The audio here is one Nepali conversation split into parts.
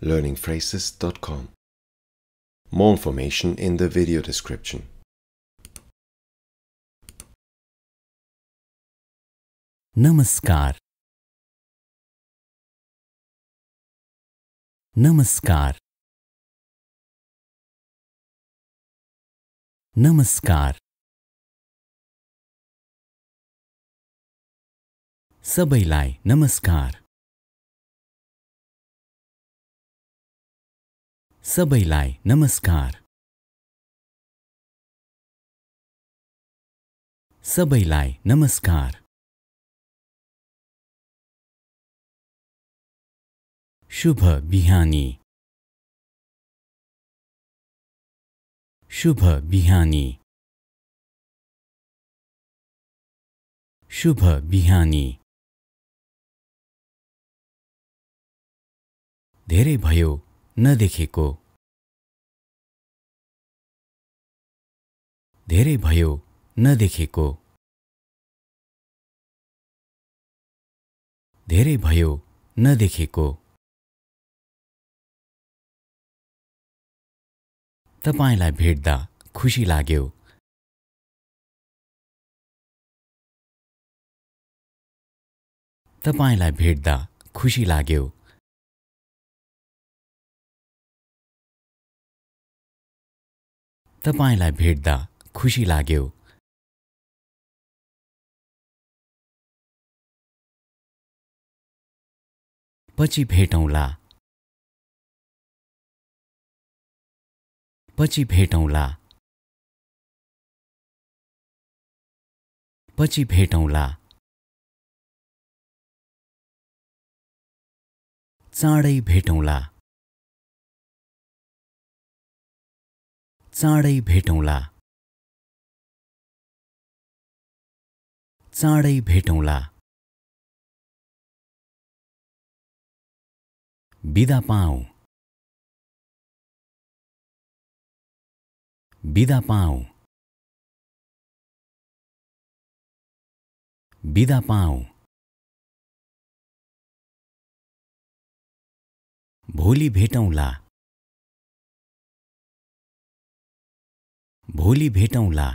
learningphrases.com. More information in the video description. Namaskar. Namaskar. Namaskar. सबैलाई namaskar. सबैलाई नमस्कार सबैलाई नमस्कार शुभ बिहानी शुभ बिहानी शुभ बिहानी धेरै भयो नदेखेको धेरै भयो नदेखेको धेरै भयो नदेखेको तपाईँलाई भेट्दा खुसी लाग्यो तपाईँलाई भेट्दा खुसी लाग्यो तपाईँलाई भेट्दा खुसी लाग्यो पछि भेटौँला पछि भेटौँला पछि भेटौँला चाँडै भेटौँला चाँडै भेटौँला चाँडै भेटौँला बिदा पाऊ बिदा पाऊ बिदा पाऊ भोलि भेटौँला भोलि भेटौँला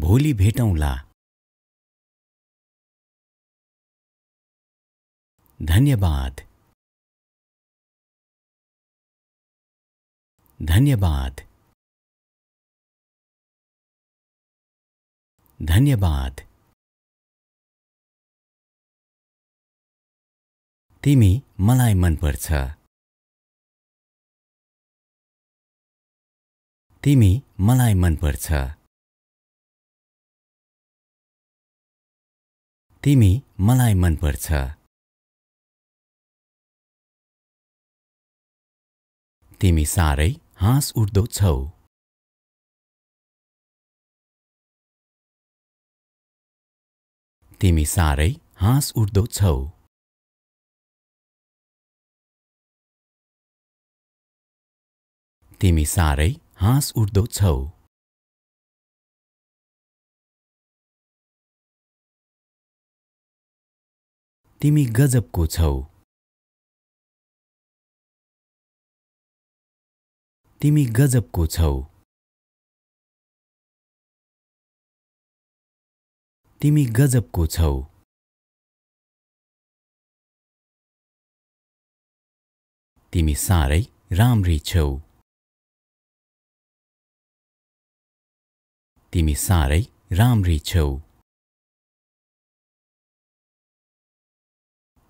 भोलि भेटौँला धन्यवाद धन्यवाद धन्यवाद तिमी मलाई मनपर्छ तिमी मलाई मनपर्छ तिमी मलाई मनपर्छ तिमी साह्रै हाँस उठ्दो छौ तिमी साह्रै हाँस उठ्दो छौ तिमी साह्रै हाँस उठ्दो छौ तिमी गजबको छौ तिमी गजबको छौ तिमी गजबको छौ तिमी साह्रै राम्री छौ तिमी साह्रै राम्री छौ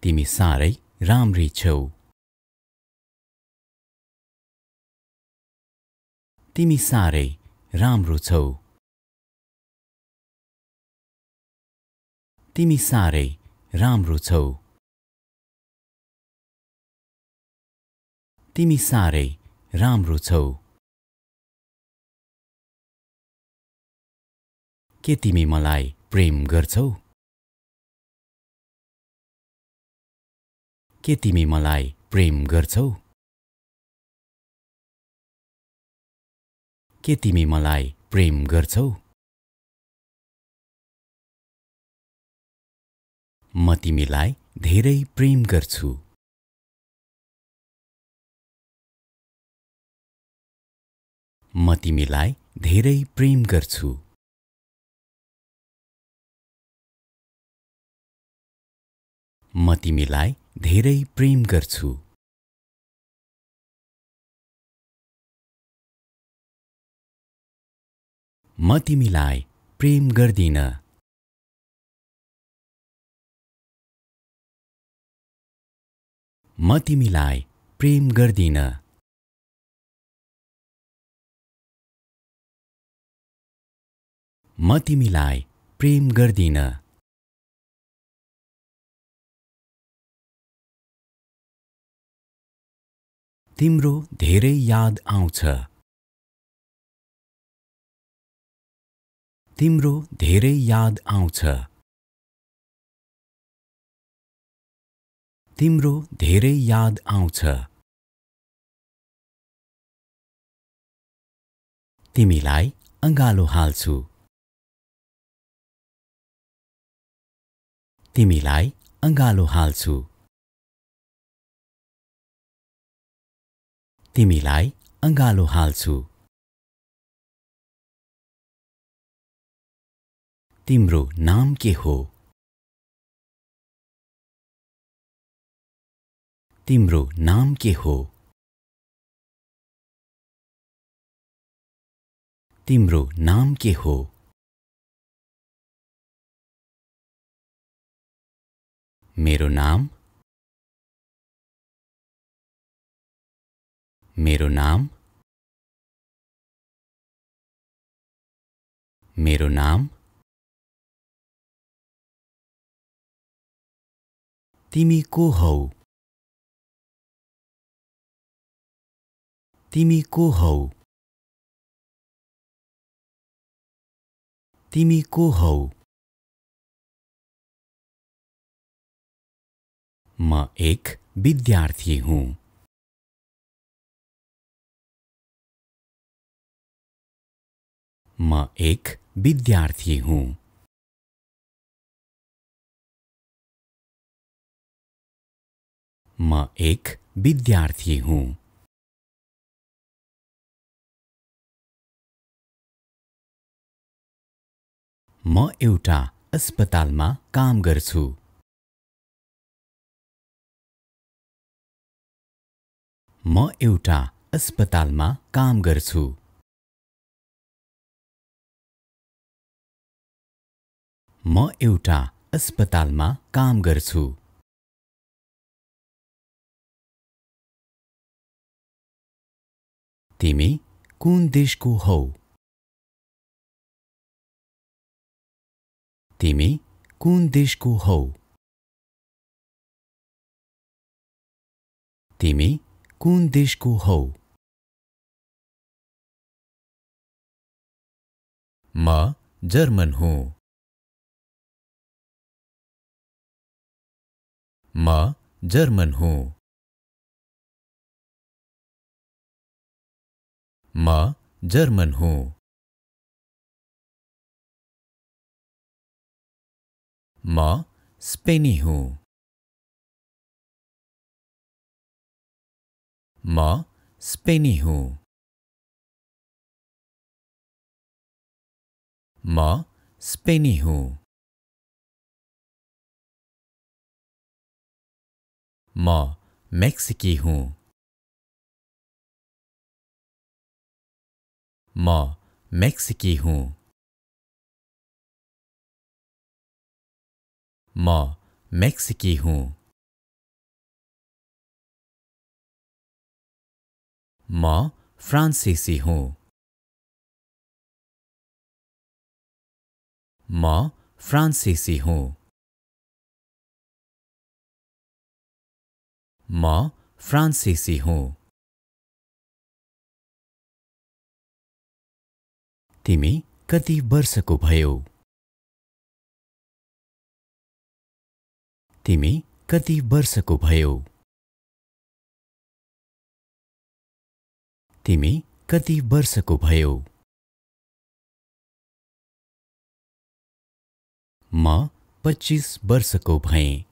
तिमी साह्रै राम्री छौ तिमी साह्रै राम्रो छौ तिमी साह्रै राम्रो छौ तिमी साह्रै राम्रो छौ के तिमी मलाई प्रेम गर्छौ के तिमी मलाई प्रेम गर्छौ के तिमी मलाई प्रेम गर्छौ म तिमीलाई धेरै प्रेम गर्छु म तिमीलाई धेरै प्रेम गर्छु म तिमीलाई धेरै प्रेम गर्छु म तिमीलाई प्रेम गर्दिन म तिमीलाई प्रेम गर्दिन म तिमीलाई प्रेम गर्दिन तिम्रो धेरै याद आउँछ तिम्रो धेरै याद आउँछ तिम्रो धेरै याद आउँछ तिमीलाई अँगालो हाल्छु तिमीलाई अँगालो हाल्छु तिमीलाई अँगालो हाल्छु तिम्रो नाम के हो तिम्रो नाम के हो तिम्रो नाम के हो मेरो नाम मेरो नाम मेरो नाम तिमी को हौ तिमी को हौ तिमी को हौ म एक विद्यार्थी हूँ म एक विद्यार्थी हुँ म एक विद्यार्थी हुँ म एउटा अस्पतालमा काम गर्छु म एउटा अस्पतालमा काम गर्छु म एउटा अस्पतालमा काम गर्छु तिमी कुन देशको हौ तिमी कुन देशको हौ तिमी कुन देशको हौ म जर्मन हुँ मां जर्मन हूं मां जर्मन हूं मां स्पेनी हूं मां स्पेनी हूं मां स्पेनी हूँ म मेक्सिकी हूँ म मेक्सिकी हूँ म मेक्सिकी हूँ म फ्रांसीसी हूँ म फ्रांसीसी हूँ मां फ्रांसीसी हूं तिमी कति वर्षको भयो तिमी कति वर्षको भयो तिमी कति वर्षको भयो म पच्चिस वर्षको भएँ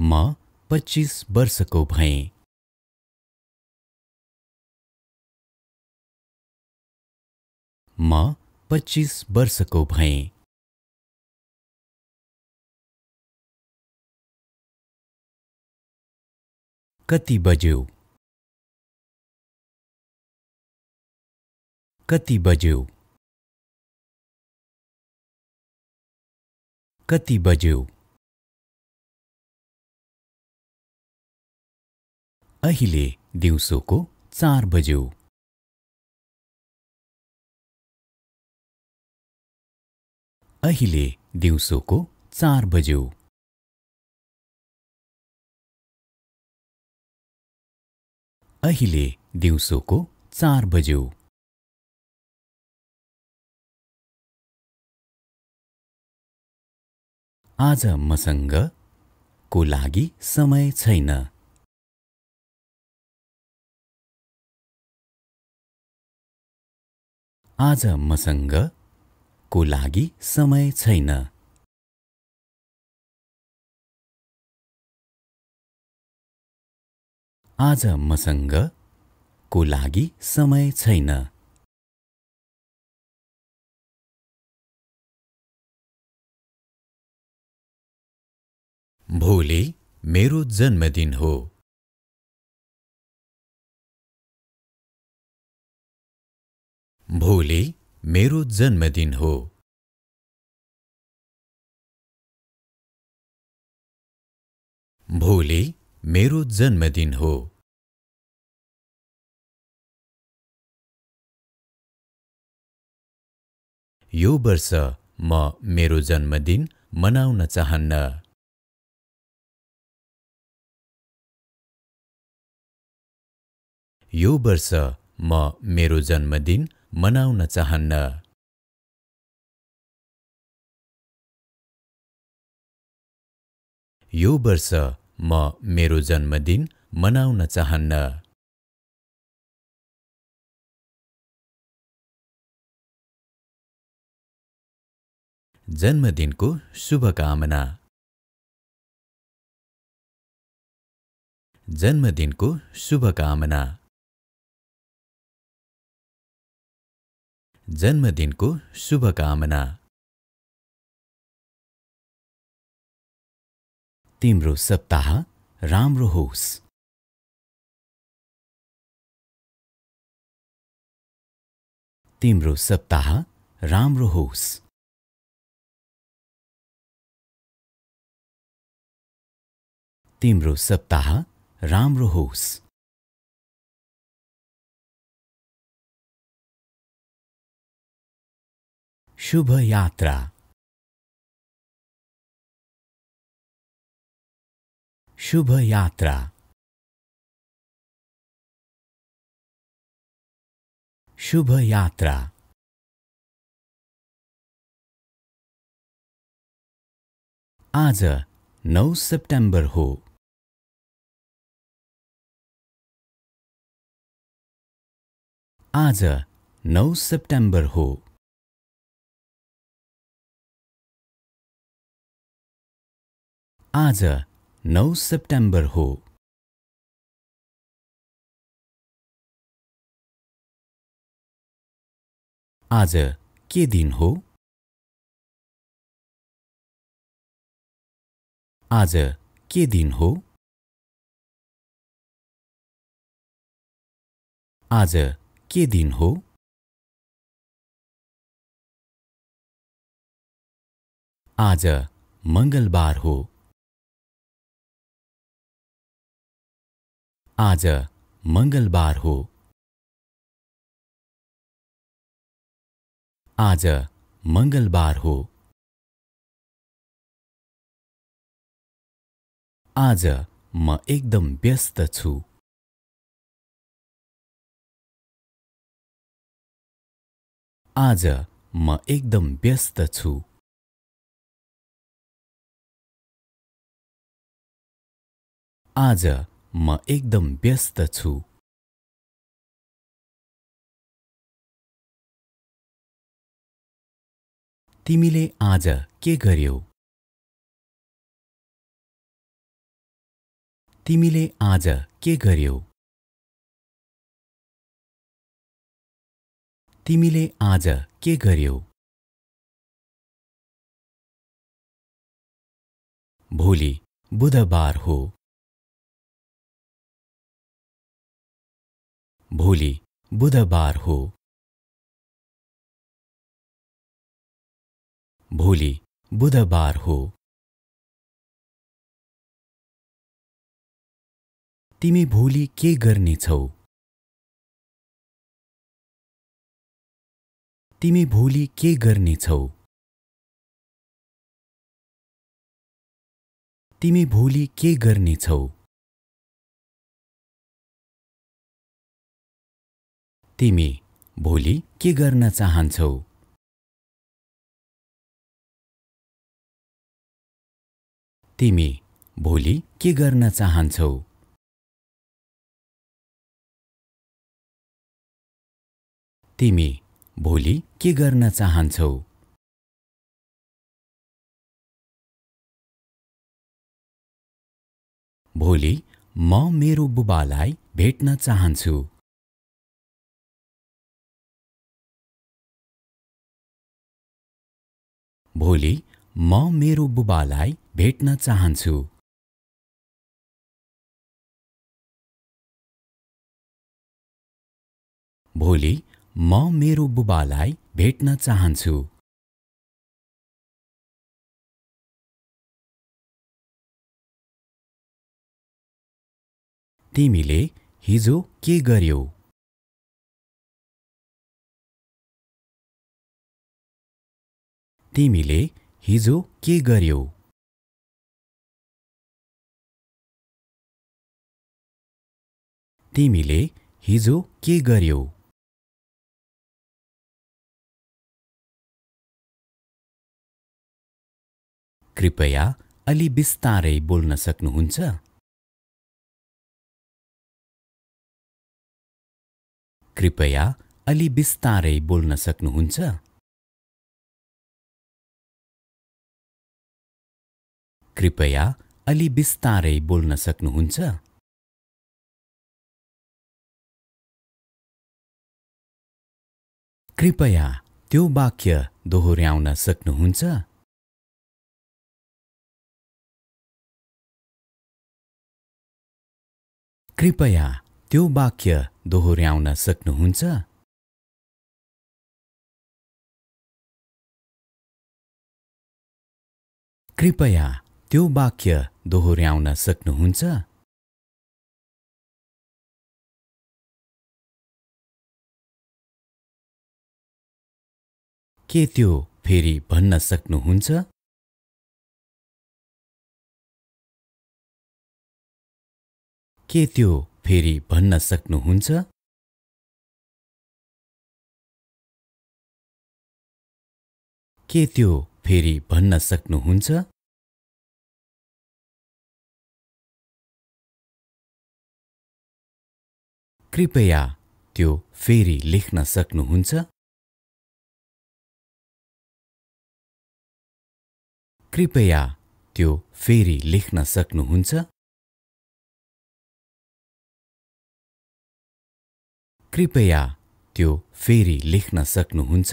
माँ पच्चीस वर्ष को भयें माँ पच्चीस वर्ष को भयें कति बज्यो कति बज्यो कति बज्यो अहिले दिउँसोको चार बज्यो अहिले दिउँसोको चार बज्यो अहिले दिउँसोको चार बज्यो आज मसँग को लागि समय छैन आज मसँग को लागि समय छैन आज मसँग को लागि समय छैन भोलि मेरो जन्मदिन हो भोलि मेरो जन्मदिन हो भोलि मेरो जन्मदिन हो यो वर्ष म मेरो जन्मदिन मनाउन चाहन्न यो वर्ष म मेरो जन्मदिन मनाउन चाहन्न यो वर्ष म मेरो जन्मदिन मनाउन चाहन्न जन्मदिनको शुभकामना जन्मदिनको शुभकामना जन्मदिन को शुभकामना तिम्रो सप्ताह राम्रो होस् तिम्रो सप्ताह राम्रो होस् तिम्रो सप्ताह राम्रो होस् शुभ यात्रा शुभ यात्रा शुभ यात्रा आज नौ सेप्टेम्बर हो आज नौ सेप्टेम्बर हो आज नौ सेप्टेम्बर हो आज के दिन हो आज के दिन हो आज के दिन हो आज मंगलवार हो आज मंगलवार हो आज मंगलवार हो आज म एकदम व्यस्त छु आज म एकदम व्यस्त छु आज म एकदम व्यस्त छु तिमीले आज के गर्यौ तिमीले आज के गर्यौ तिमीले आज के गर्यौ भोलि बुधबार हो भोलि बुधबार हो भोलि बुधबार हो तिमी भोलि के गर्नेछौ तिमी भोलि के गर्नेछौ तिमी भोलि के गर्नेछौ तिमी भोलि के गर्न चाहन्छौ तिमी भोलि के गर्न चाहन्छौ तिमी भोलि के गर्न चाहन्छौ भोलि म मेरो बुबालाई भेट्न चाहन्छु भोलि म मेरो बुबालाई भेट्न चाहन्छु भोलि म मेरो बुबालाई भेट्न चाहन्छु तिमीले हिजो के गर्यौ तिमीले हिजो के गर्यौ तिमीले हिजो के गर्यौ कृपया अलि बिस्तारै बोल्न सक्नुहुन्छ कृपया अलि बिस्तारै बोल्न सक्नुहुन्छ कृपया अलि बिस्तारै बोल्न सक्नुहुन्छ कृपया त्यो वाक्य दोहोऱ्याउन सक्नुहुन्छ कृपया त्यो वाक्य दोहोऱ्याउन सक्नुहुन्छ कृपया त्यो वाक्य दोहोऱ्याउन सक्नुहुन्छ के त्यो फेरि भन्न सक्नुहुन्छ के त्यो फेरि भन्न सक्नुहुन्छ के त्यो फेरि भन्न सक्नुहुन्छ कृपया त्यो फेरि लेख्न सक्नुहुन्छ कृपया त्यो फेरि लेख्न सक्नुहुन्छ कृपया त्यो फेरि लेख्न सक्नुहुन्छ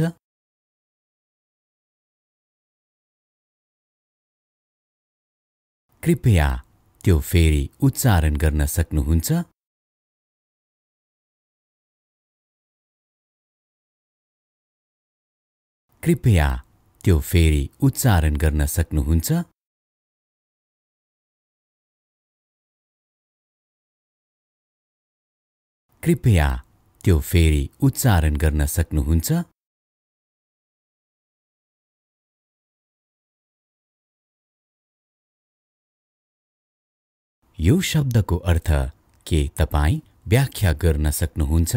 कृपया त्यो फेरि उच्चारण गर्न सक्नुहुन्छ कृपया त्यो फेरि उच्चारण गर्न सक्नुहुन्छ कृपया त्यो फेरि उच्चारण गर्न सक्नुहुन्छ यो शब्दको अर्थ के तपाईँ व्याख्या गर्न सक्नुहुन्छ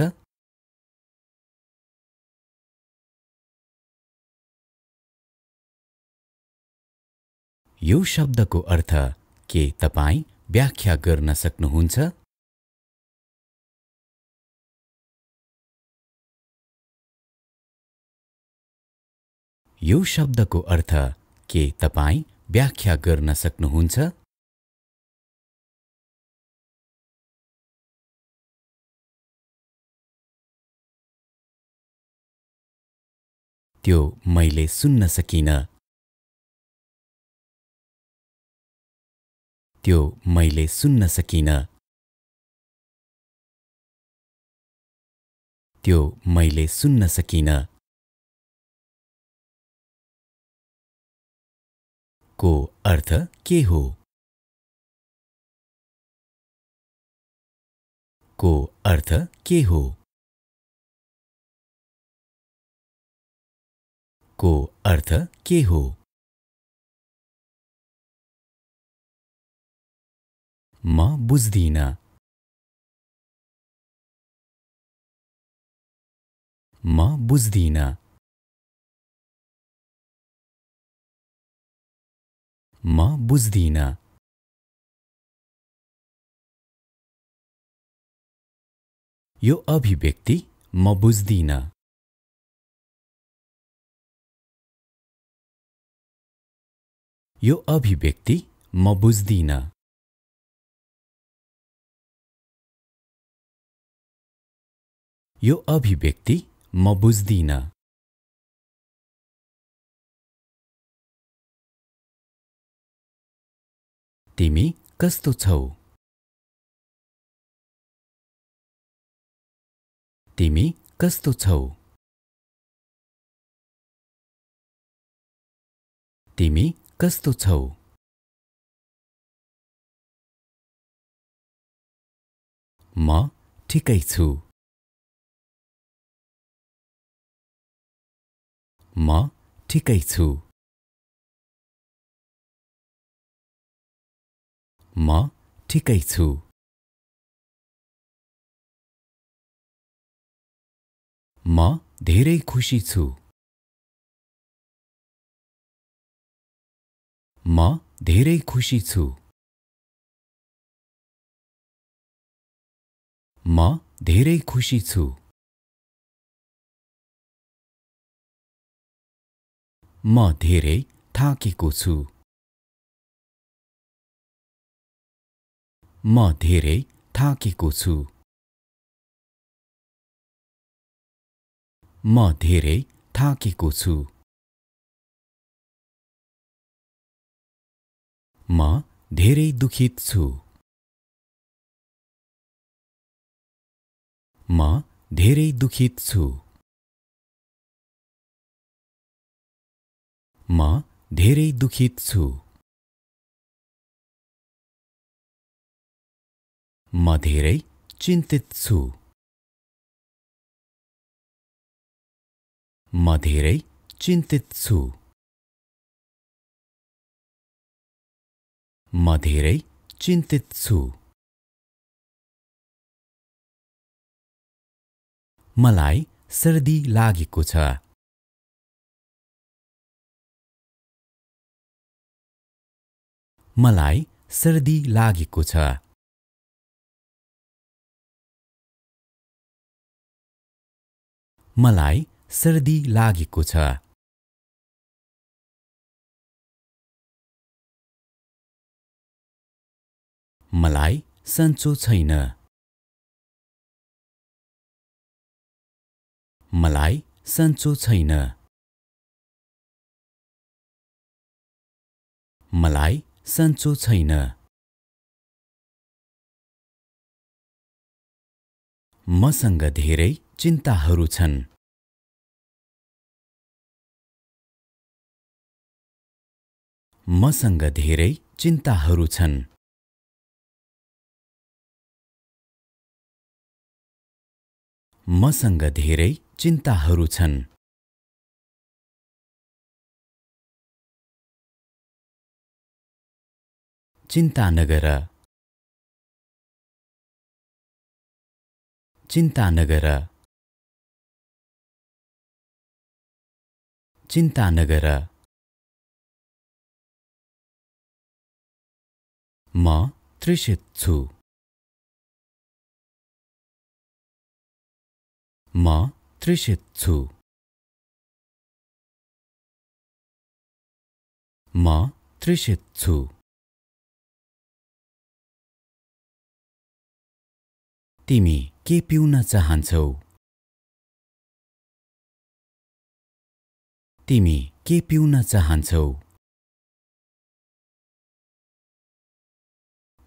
यो शब्दको अर्थ के तपाईँ व्याख्या गर्न सक्नुहुन्छ यो शब्दको अर्थ के तपाईँ व्याख्या गर्न सक्नुहुन्छ त्यो मैले सुन्न सकिनँ त्यो मैले सुन्न सकिनँ त्यो मैले सुन्न सकिनँ को अर्थ के हो को अर्थ के हो को अर्थ के हो ما بزدينا ما بزدينا ما بزدينا यो अभिव्यक्ति म बुझ्दिन यो अभिव्यक्ति म बुझ्दिन यो अभिव्यक्ति म बुझ्दिनँ तिमी कस्तो छौ तिमी कस्तो छौ तिमी कस्तो छौ म ठिकै छु म ठिकै छु म ठिकै छु म धेरै खुसी छु म धेरै खुसी छु म धेरै खुसी छु म धेरै थाकेको छु म धेरै थाकेको छु म धेरै थाकेको छु म धेरै दुखित छु म धेरै दुखित छु म धेरै दुखित छु म धेरै चिन्तित छु म धेरै चिन्तित छु म धेरै चिन्तित छु मलाई सर्दी लागेको छ मलाई सर्दी लागेको छ। मलाई सर्दी लागेको छ मलाई सन्चो छैन मलाई सन्चो छैन मलाई सन्चो छैन मसँग धेरै चिन्ताहरू छन् मसँग धेरै चिन्ताहरू छन् मसँग धेरै चिन्ताहरू छन् चिन्ता नगर चिन्ता नगर चिन्ता नगर म त्रिषित छु म त्रिषित छु म त्रिषित छु तिमी के पिउन चाहन्छौ तिमी के पिउन चाहन्छौ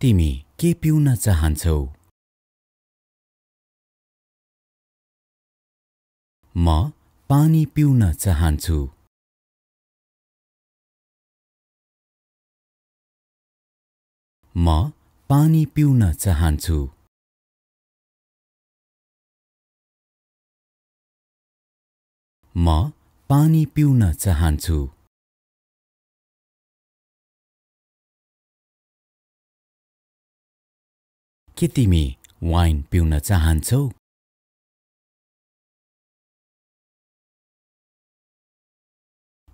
तिमी के पिउन चाहन्छौ म पानी पिउन चाहन्छु म पानी पिउन चाहन्छु म पानी पिउन चाहन्छु के तिमी वाइन पिउन चाहन्छौ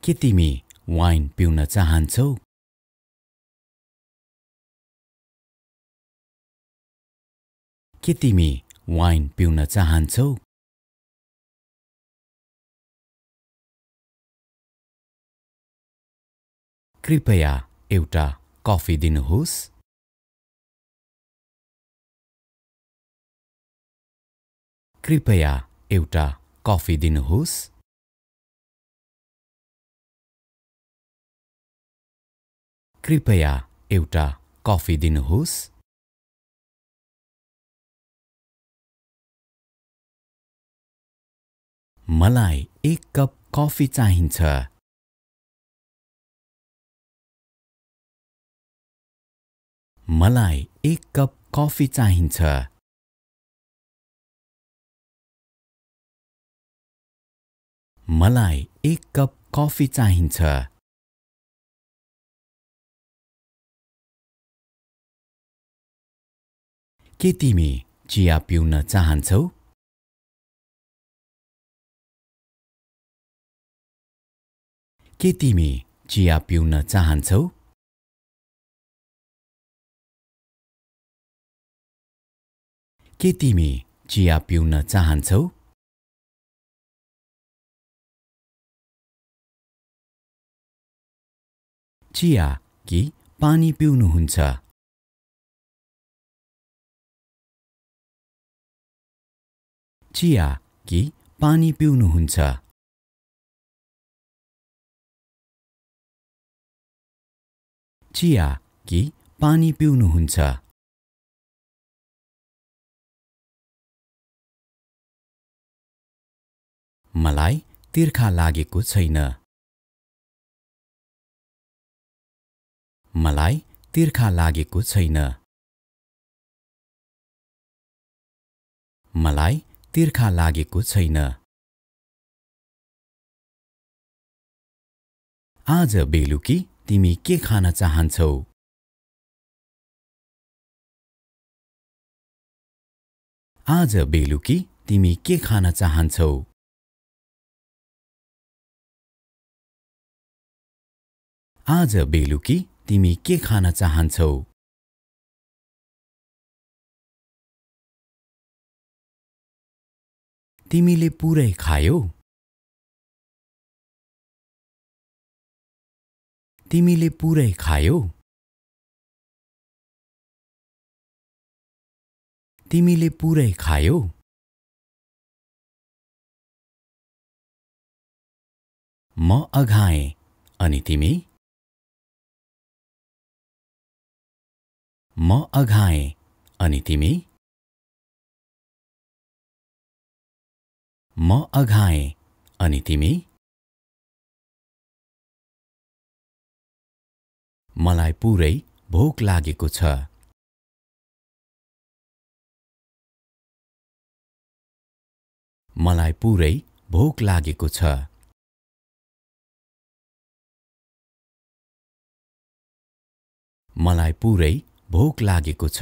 के तिमी वाइन पिउन चाहन्छौ के तिमी वाइन पिउन चाहन्छौ कृपया एउटा कफी दिनुहोस् कृपया एउटा कफी दिनुहोस् कृपया एउटा कफी दिनुहोस् मलाई एक कप कफी चाहिन्छ मलाई एक कप कफी चाहिन्छ मलाई एक कप कफी चाहिन्छ के तिमी चिया पिउन चाहन्छौ के तिमी चिया पिउन चाहन्छौ के तिमी चिया पिउन चाहन्छौ चिया कि पानी पिउनुहुन्छ चिया कि पानी पिउनुहुन्छ चिया कि पानी पिउनुहुन्छ मलाई तिर्खा लागेको छैन मलाई तिर्खा लागेको छैन मलाई तिर्खा लागेको छैन आज बेलुकी तिमी के खान चाहन्छौ आज बेलुकी तिमी के खान चाहन्छौ आज बेलुकी तिमी के खान चाहन्छौ तिमीले पुरै खायौ तिमीले पुरै खायौ तिमीले पुरै खायौ म अघाएँ अनि तिमी म अघाएँ अनि तिमी म अघाएँ अनि तिमी मलाई पुरै भोक लागेको छ मलाई पुरै भोक लागेको छ मलाई पुरै भोक लागेको छ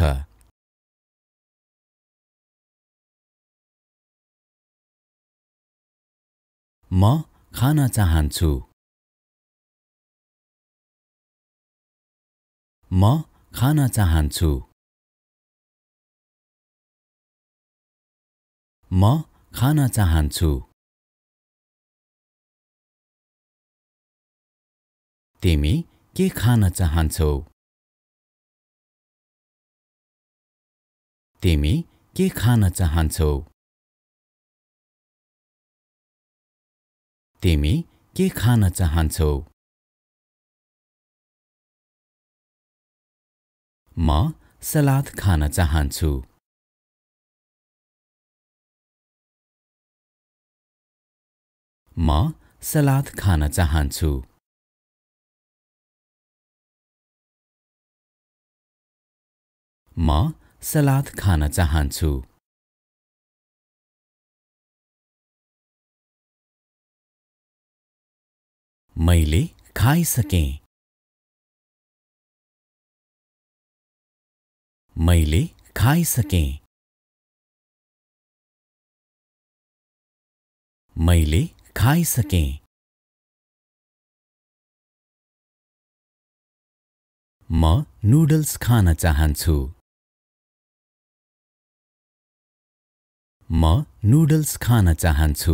म खान चाहन्छु म खान चाहन्छु म खान चाहन्छु तिमी के खान चाहन्छौ तिमी के खान चाहन्छौ तिमी के खान चाहन्छौ म सलाद खान चाहन्छु म सलाद खान चाहन्छु म सलाद खान चाहन्छु मैले खाइसके मैले खाइसके मैले खाइसके म नुडल्स खान चाहन्छु म नुडल्स खान चाहन्छु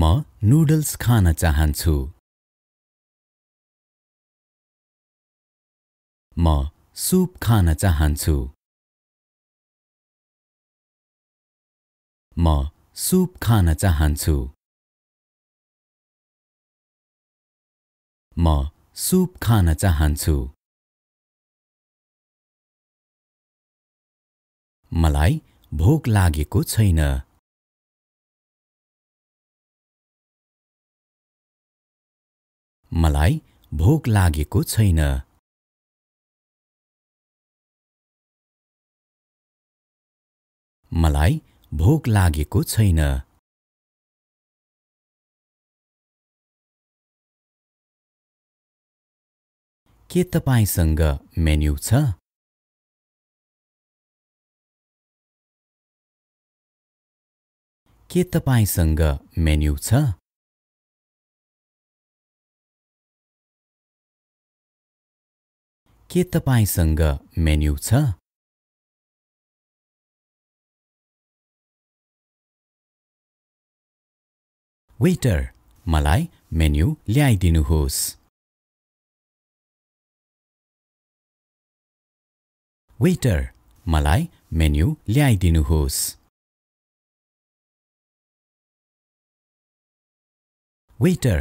म नुडल्स खान चाहन्छु म सुप खान चाहन्छु म सुप खान चाहन्छु म सुप खान चाहन्छु मलाई भोक लागेको छैन मलाई भोक लागेको छैन मलाई भोक लागेको छैन के तपाईँसँग मेन्यु छ के तपाईँसँग मेन्यु छ के तपाईँसँग मेन्यु छ वेटर मलाई मेन्यु ल्याइदिनुहोस् वेटर मलाई मेन्यु ल्याइदिनुहोस् वेटर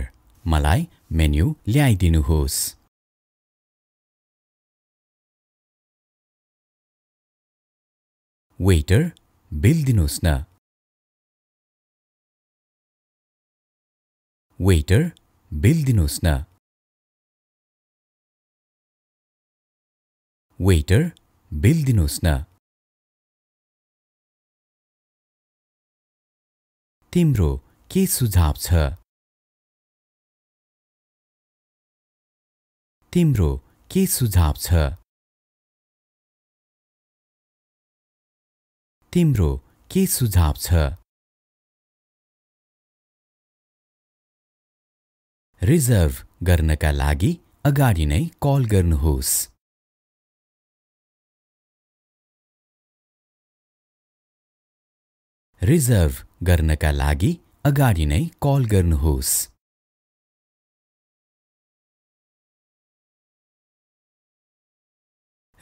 मलाई मेन्यू ल्याइदिनुहोस् वेटर बिल दिनुहोस् न वेटर बिल दिनुहोस् न वेटर बिल दिनुहोस् न तिम्रो के सुझाव छ तिम्रो के सुझाव छ तिम्रो के सुझाव छ रिजर्भ गर्नका लागि अगाडि नै कल गर्नुहोस् रिजर्भ गर्नका लागि अगाडि नै कल गर्नुहोस्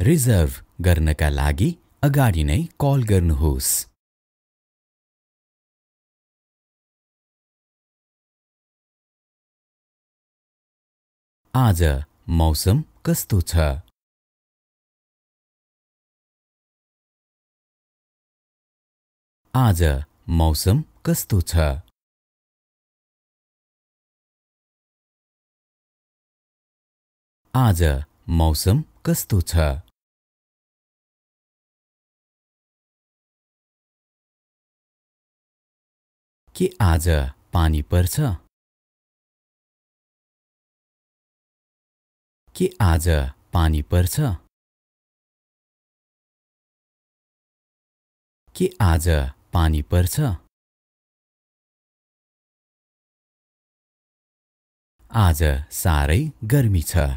रिजर्भ गर्नका लागि अगाडि नै कल गर्नुहोस् आज मौसम कस्तो छ आज मौसम कस्तो छ आज मौसम कस्तो छ के आज पानी पर्छ के आज पानी पर्छ के आज पानी पर्छ आज साह्रै गर्मी छ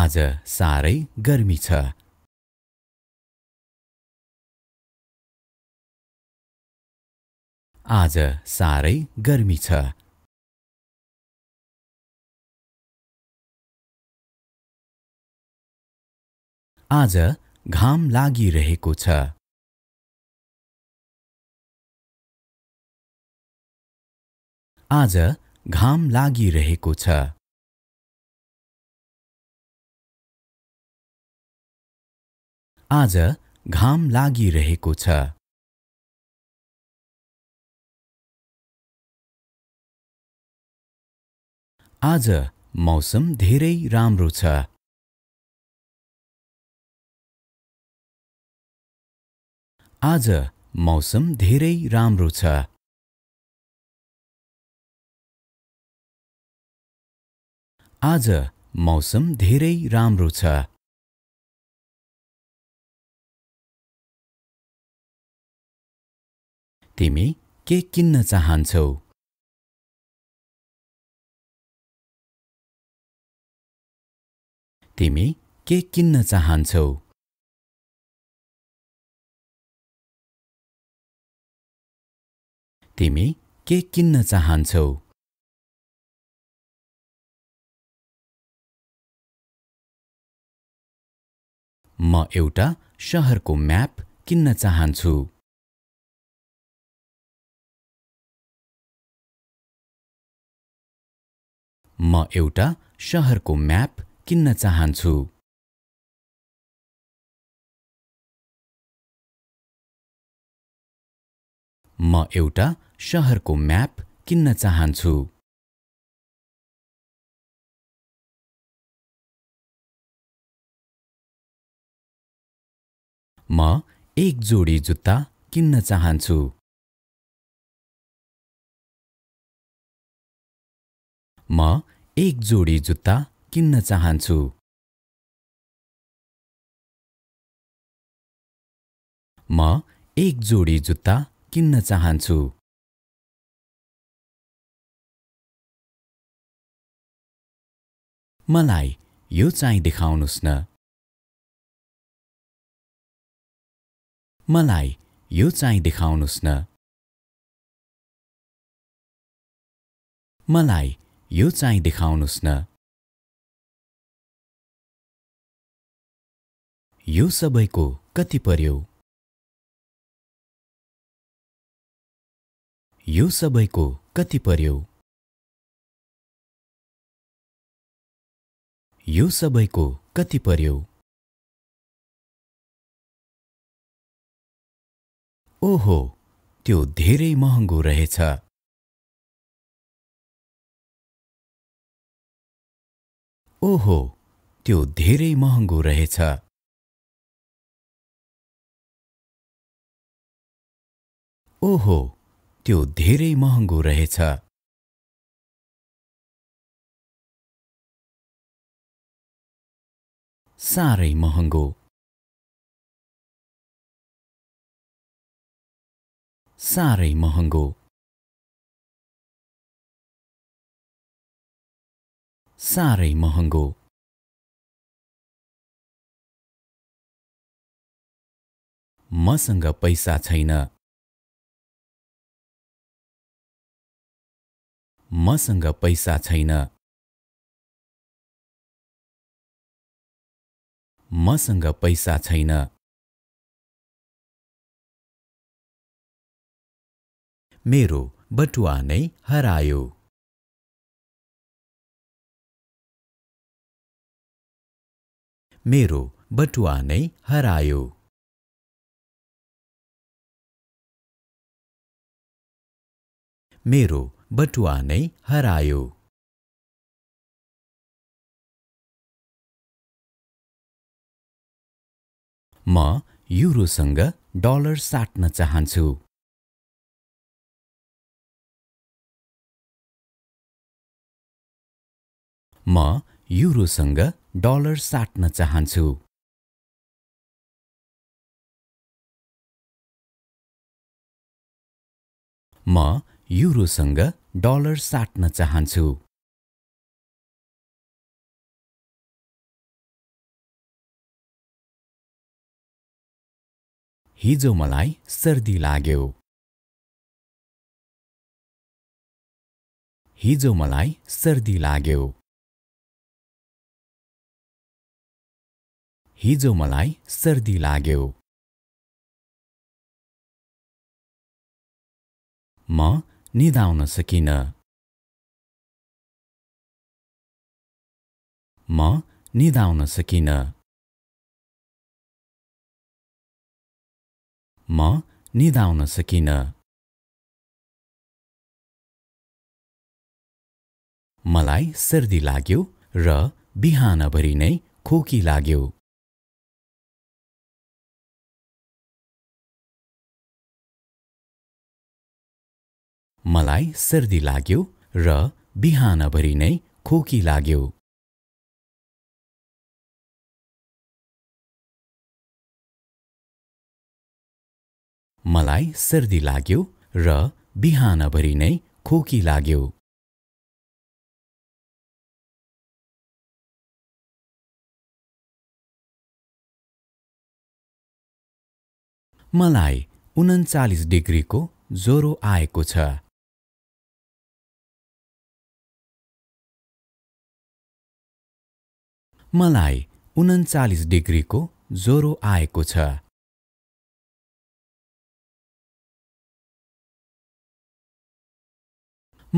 आज साह्रै गर्मी छ आज साह्रै गर्मी छ आज घाम लागिरहेको छ आज घाम लागिरहेको छ आज घाम लागिरहेको छ आज मौसम धेरै राम्रो छ आज मौसम धेरै राम्रो छ आज मौसम धेरै राम्रो छ तिमी के किन्न चाहन्छौ तिमी के किन्न चाहन्छौ तिमी के किन्न चाहन्छौ म एउटा सहरको म्याप किन्न चाहन्छु म एउटा सहरको म्याप किन्न चाहन्छु म एउटा सहरको म्याप किन्न चाहन्छु म एक जोडी जुत्ता किन्न चाहन्छु म एक जोडी जुत्ता किन्न चाहन्छु म एक जोडी जुत्ता किन्न चाहन्छु मलाई यो चाहिँ देखाउनुहोस् न मलाई यो चाहिँ देखाउनुहोस् न मलाई यो चाहिँ देखाउनुहोस् न यो सबैको कति पर्यो यो सबैको कति पर्यो यो सबैको कति पर्यो ओहो त्यो धेरै महँगो रहेछ ओहो त्यो धेरै महँगो रहेछ ओहो त्यो धेरै महँगो रहेछ साह्रै महँगो साह्रै महँगो साह्रै महँगो मसँग पैसा छैन मसँग पैसा छैन मसँग पैसा छैन मेरो बटुवा नै हरायो मेरो बटुवा नै हरायो मेरो बटुवा नै हरायो म युरोसँग डलर साट्न चाहन्छु म युरोसँग डलर साट्न चाहन्छु म युरोसँग डलर साट्न चाहन्छु हिजो मलाई सर्दी लाग्यो हिजो मलाई सर्दी लाग्यो हिजो मलाई सर्दी लाग्यो म निदाउन सकिन म निदाउन सकिन म निदाउन सकिन मलाई सर्दी लाग्यो र बिहानभरि नै खोकी लाग्यो मलाई सर्दी लाग्यो र बिहानभरि नै खोकी लाग्यो मलाई सर्दी लाग्यो र बिहानभरि नै खोकी लाग्यो मलाई उन्चालिस डिग्रीको ज्वरो आएको छ मलाई उन्चालिस डिग्रीको ज्वरो आएको छ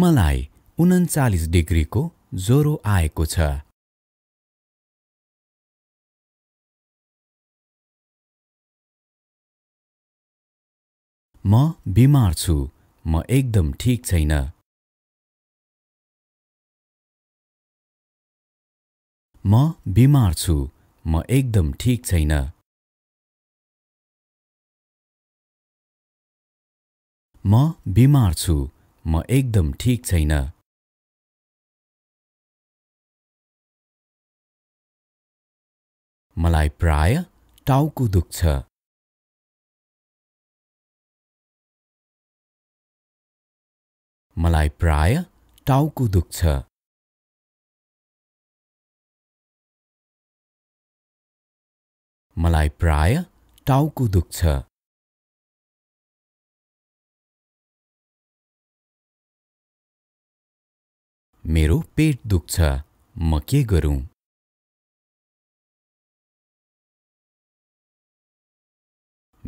मलाई उन्चालिस डिग्रीको ज्वरो आएको छ म बिमार छु म एकदम ठिक छैन म बिमार छु म एकदम ठिक छैन म बिमार छु म एकदम ठिक छैन मलाई प्राय टाउको दुख्छ मलाई प्राय टाउको दुख्छ मलाई प्राय टाउको दुख्छ मेरो पेट दुख्छ म के गरौँ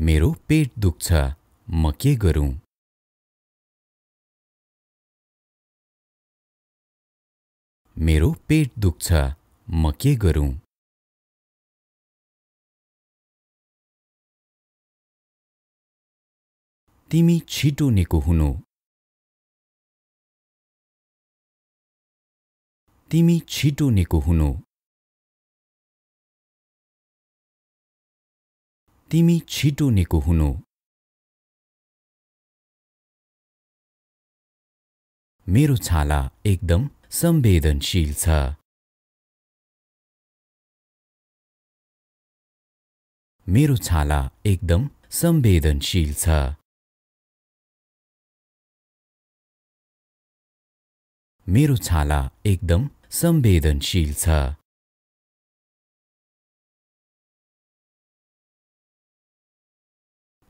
मेरो पेट दुख्छ म के गरौँ मेरो पेट दुख्छ म के गरौँ तिमी छिटो निको हुनु तिमी छिटो निको हुनु तिमी छिटो निको हुनु मेरो छाला एकदम संवेदनशील छ मेरो छाला एकदम संवेदनशील छ मेरो छाला एकदम संवेदनशील छ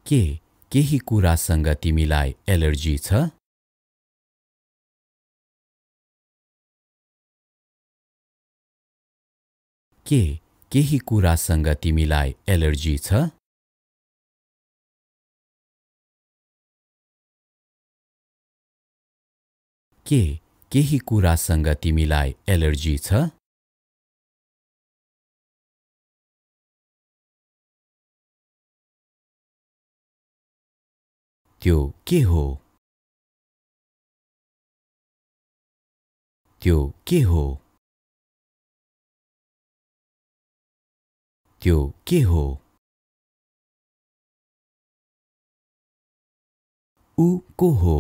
के केही कुरासँग तिमीलाई एलर्जी छ के केही कुरासँग तिमीलाई एलर्जी छ के केही कुरासँग तिमीलाई एलर्जी छ त्यो के हो त्यो के हो त्यो के हो ऊ को हो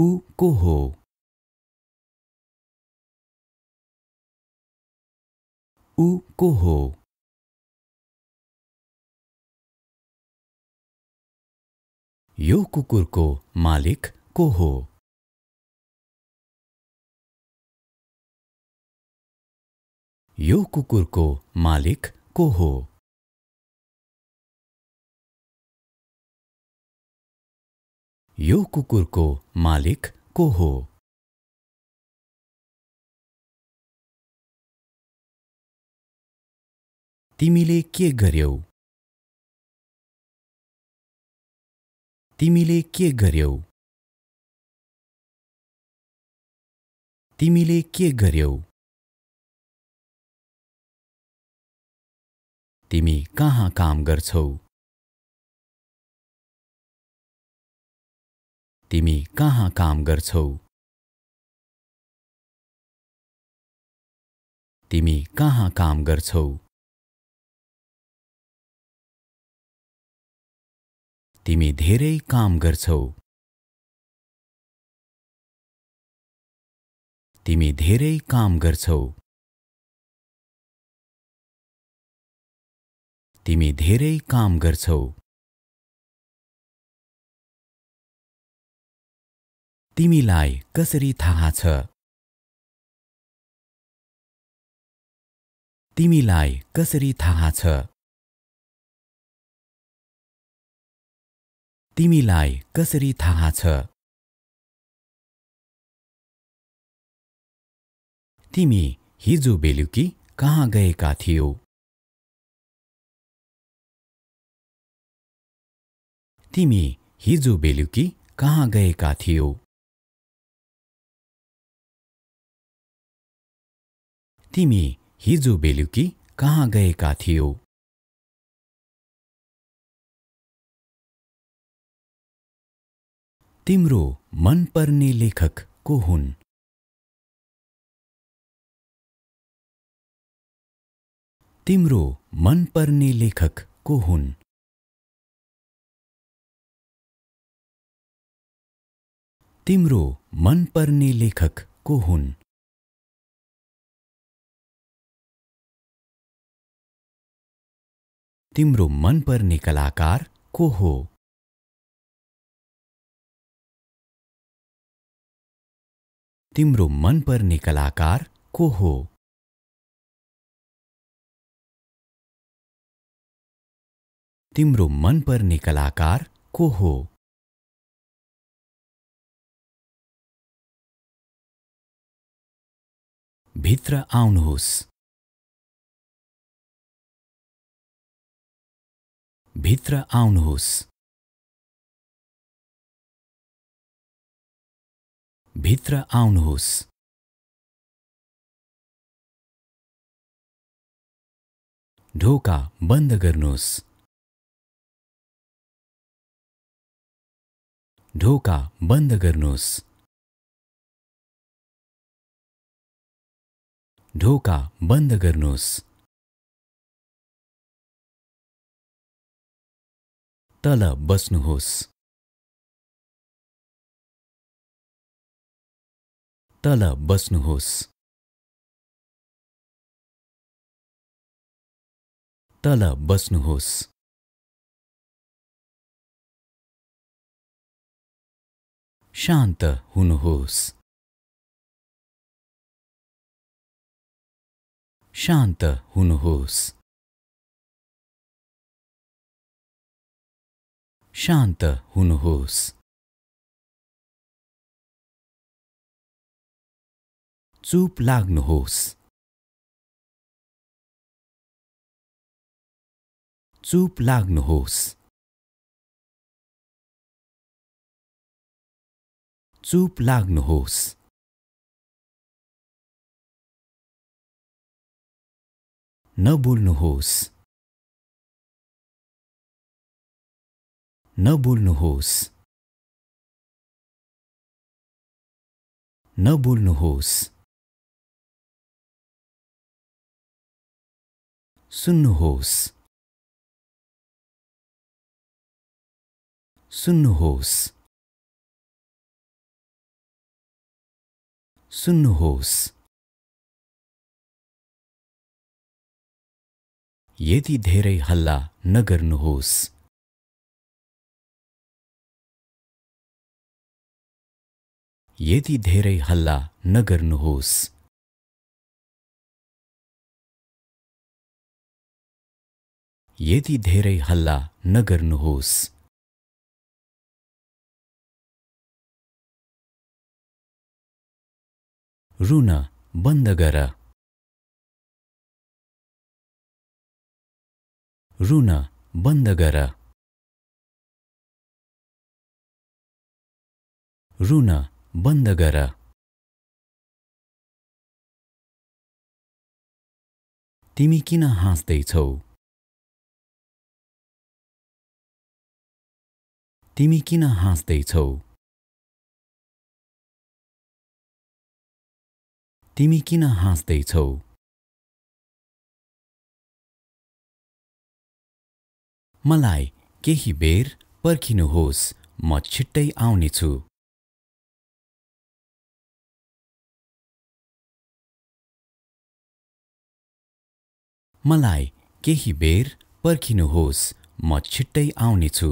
u cô hồ u cô hồ यो कुकुर को मालिक को हो यो कुकुर को मालिक को हो यो कुकुरको मालिक को हो तिमीले के गर्यौ तिमीले के गर्यौ तिमीले के गर्यौ तिमी कहाँ काम गर्छौ तिमी कहाँ काम गर्छौ तिमी कहाँ काम गर्छौ तिमी धेरै काम गर्छौ तिमी धेरै काम गर्छौ तिमी धेरै काम गर्छौ तिमीलाई कसरी थाहा छ तिमीलाई कसरी थाहा छ तिमीलाई कसरी थाहा छ तिमी हिजो बेलुकी कहाँ गएका थियौ तिमी हिजो बेलुकी कहाँ गएका थियौ तिमी हिजो बेलुकी कहाँ गएका थियौ तिम्रो मनपर्ने लेखक को हुन् तिम्रो मनपर्ने लेखक को हुन् तिम्रो मनपर्ने लेखक को हुन् तिम्रो पर कलाकार को हो तिम्रो पर कलाकार को हो तिम्रो पर कलाकार को हो भित्र आउनुहोस् भित्र आउनुहोस् भित्र आउनुहोस् ढोका बन्द गर्नुहोस् ढोका बन्द गर्नुहोस् ढोका बन्द गर्नुहोस् तल बस्नुहोस् तल बस्नुहोस् तल बस्नुहोस् शान्त हुनुहोस् शान्त हुनुहोस् शान्त हुनुहोस् चुप लाग्नुहोस् चुप लाग्नुहोस् चुप लाग्नुहोस् नबोल्नुहोस् नबोल्नुहोस् नबोल्नुहोस् सुन्नुहोस् सुन्नुहोस् सुन्नुहोस् यदि धेरै हल्ला नगर्नुहोस् यति धेरै हल्ला नगर्नुहोस् यति धेरै हल्ला नगर्नुहोस् रुन बन्द गर रुन बन्द गर रुन बन्द गर तिमी किन हाँस्दैछौ तिमी किन हाँस्दैछौ तिमी किन हाँस्दैछौ मलाई केही बेर पर्खिनुहोस् म छिट्टै आउनेछु मलाई केही बेर पर्खिनुहोस् म छिट्टै आउनेछु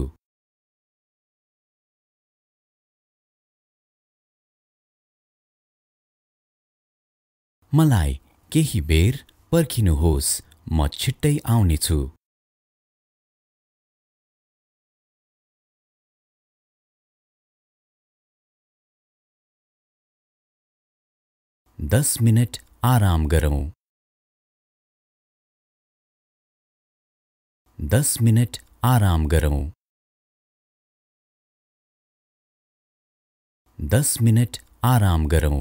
मलाई केही बेर पर्खिनुहोस् म छिट्टै आउनेछु दस मिनट आराम गरौँ दस मिनट आराम करो दस मिनट आराम करो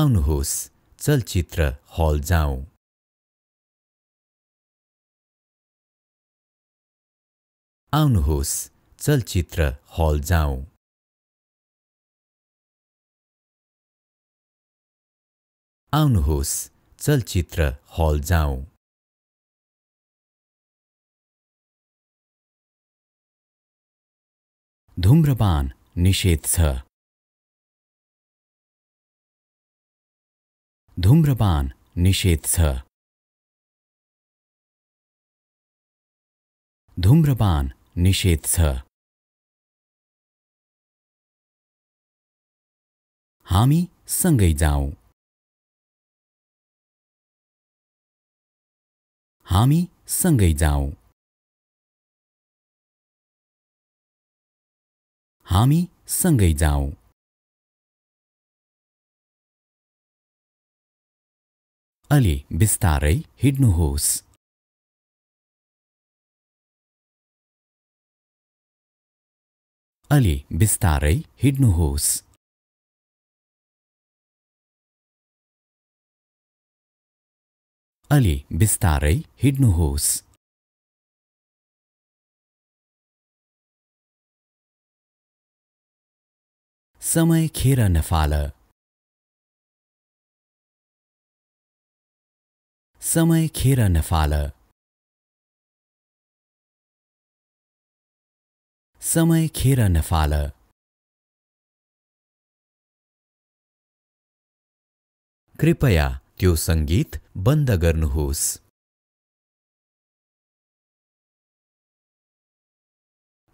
आउनुहोस् चलचित्र हल जाऊ आउनुहोस् चलचित्र हल जाऊ आउनुहोस् चलचित्र हल जाउँ धुम्रपान निषेध छ धुम्रपान निषेध छ धुम्रपान निषेध छ हामी सँगै जाउँ हामी सँगै जाउँ हामी सँगै जाउँ अलि बिस्तारै हिँड्नुहोस् अलि बिस्तारै हिँड्नुहोस् अलि बिस्तारै हिँड्नुहोस् समय खेर नफाल समय खेर नफाल समय खेर नफाल कृपया त्यो संगीत बन्द गर्नुहोस्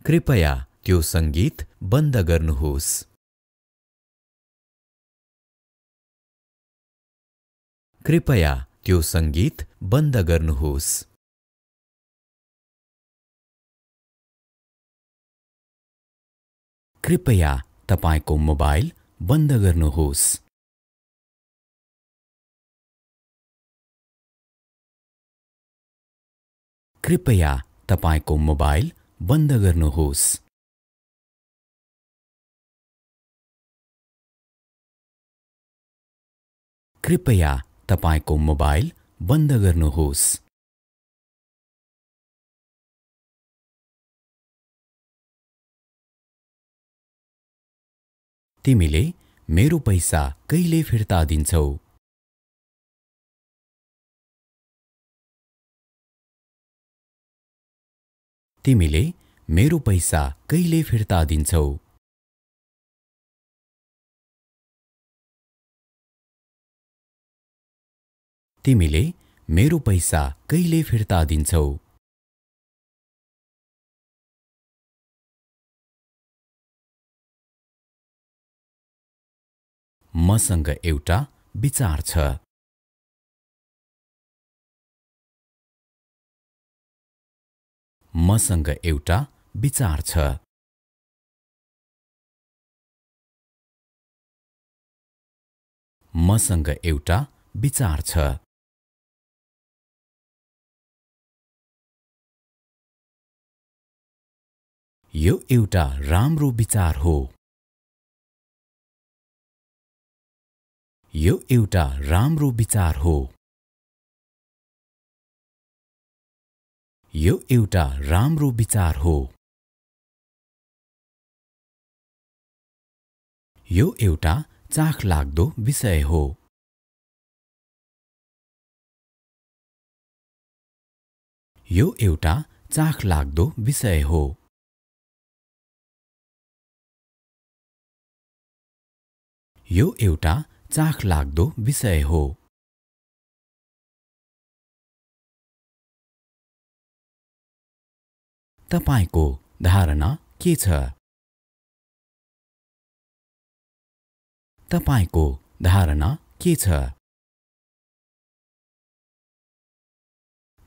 कृपया त्यो संगीत बन्द गर्नुहोस् कृपया त्यो संगीत बन्द गर्नुहोस् कृपया तपाईँको मोबाइल बन्द गर्नुहोस् कृपया तपाईँको मोबाइल बन्द गर्नुहोस् कृपया तपाईँको मोबाइल बन्द गर्नुहोस् तिमीले मेरो पैसा कहिले फिर्ता दिन्छौ तिमीले मेरो पैसा कहिले फिर्ता दिन्छौ तिमीले मेरो पैसा कहिले फिर्ता दिन्छौ मसँग एउटा विचार छ मसँग एउटा विचार छ मसँग एउटा विचार छ यो एउटा राम्रो विचार हो यो एउटा राम्रो विचार हो यो एउटा राम्रो विचार हो यो एउटा चाख लाग्दो विषय हो यो एउटा चाख लाग्दो विषय हो यो एउटा चाख लाग्दो विषय हो तपाईँको धारणा के छ तपाईँको धारणा के छ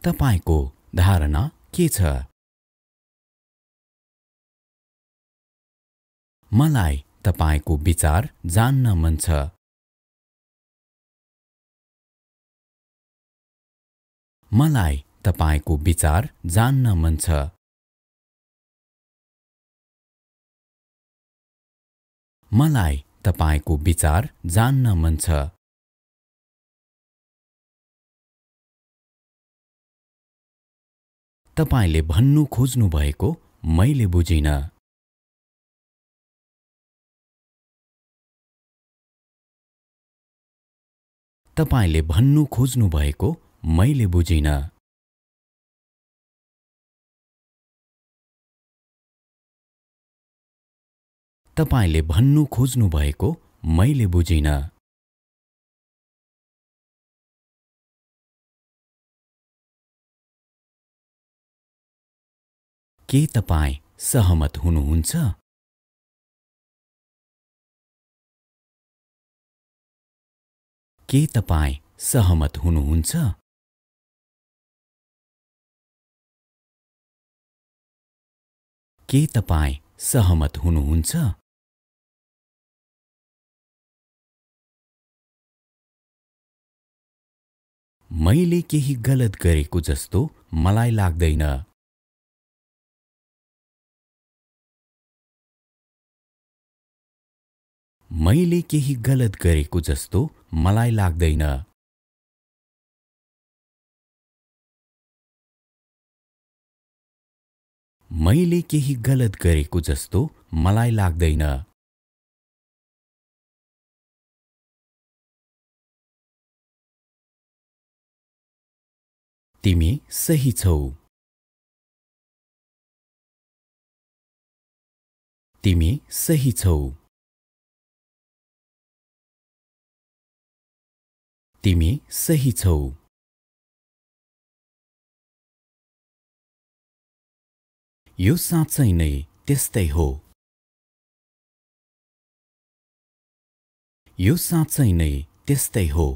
तपाईँको धारणा के छ मलाई तपाईँको विचार जान्न मन छ मलाई तपाईँको विचार जान्न मन छ मलाई तपाईँको विचार जान्न मन छ तपाईँले भन्नु खोज्नु भएको मैले बुझिनँ तपाईँले भन्नु खोज्नु भएको मैले बुझिनँ तपाईँले भन्नु खोज्नु भएको मैले बुझिन के तपाईँ सहमत हुनुहुन्छ के तपाईँ सहमत हुनुहुन्छ के तपाईँ सहमत हुनुहुन्छ मैले केही गलत गरेको जस्तो मलाई लाग्दैन मैले केही गलत गरेको जस्तो मलाई लाग्दैन मैले केही गलत गरेको जस्तो मलाई लाग्दैन तिमी सही छौ तिमी सही छौ तिमी सही छौ यो साँच्चै नै त्यस्तै हो यो साँच्चै नै त्यस्तै हो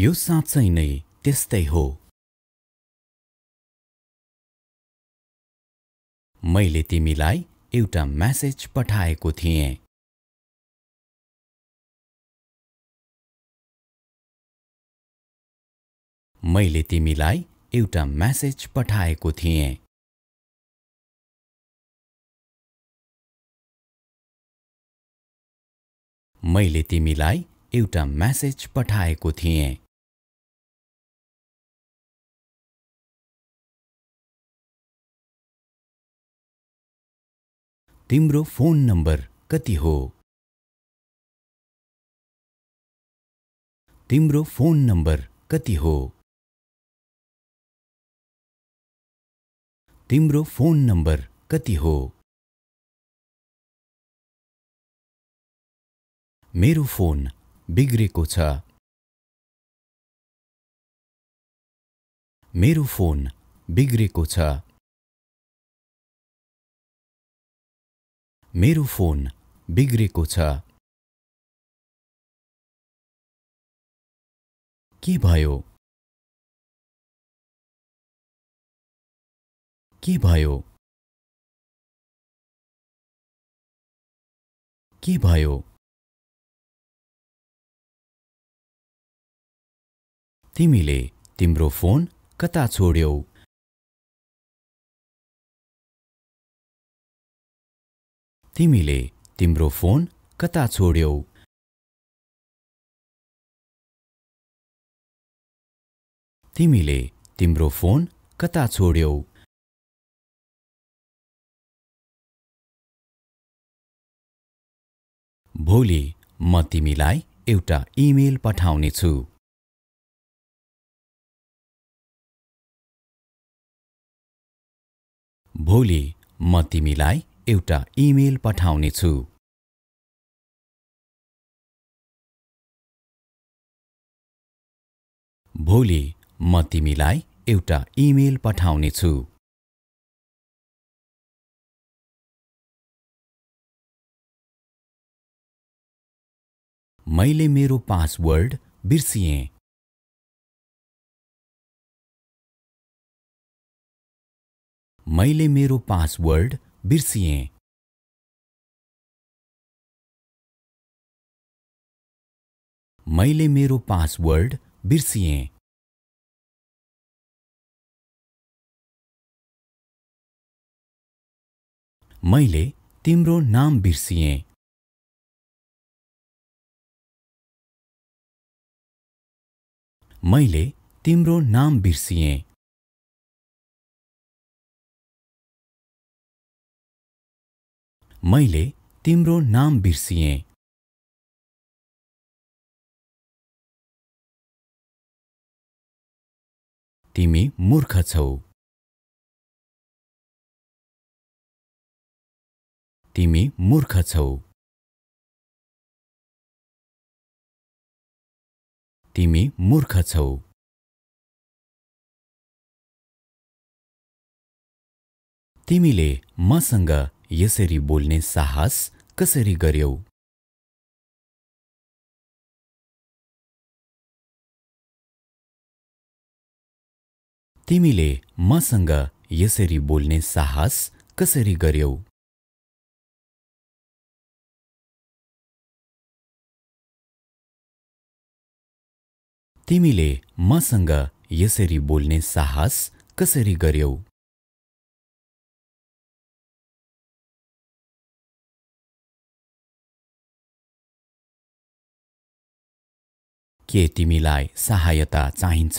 यो साँच्चै नै त्यस्तै हो मैले तिमीलाई एउटा म्यासेज पठाएको थिएँ मैले तिमीलाई एउटा म्यासेज पठाएको थिएँ मैले तिमीलाई एउटा मैसेज पठाएको थिएँ तिम्रो फोन नम्बर कति हो तिम्रो फोन नम्बर कति हो तिम्रो फोन नम्बर कति हो मेरो फोन बिग्रेको छ मेरो फोन बिग्रेको छ मेरो फोन बिग्रेको छ के भयो के भयो के भयो तिमीले तिम्रो फोन कता छोड्यौ तिमीले तिम्रो फोन कता छोड्यौ तिमीले तिम्रो फोन कता छोड्यौ भोलि म तिमीलाई एउटा इमेल पठाउनेछु भोलि म तिमीलाई एउटा इमेल पठाउनेछु भोलि म तिमीलाई एउटा इमेल पठाउनेछु मैले मेरो पासवर्ड बिर्सिएँ मैले मेरो पासवर्ड बिर्सिएँ मैले मेरो पासवर्ड बिर्सिएँ मैले तिम्रो नाम बिर्सिएँ मैले तिम्रो नाम बिर्सिएँ मैले तिम्रो नाम बिर्सिएँ तिमी मूर्ख छौ तिमी मूर्ख छौ तिमी मूर्ख छौ तिमीले मसँग यसरी बोल्ने साहस कसरी गर्यौ तिमीले मसँग यसरी बोल्ने साहस कसरी गर्यौ तिमीले मसँग यसरी बोल्ने साहस कसरी गर्यौ के तिमीलाई सहायता चाहिन्छ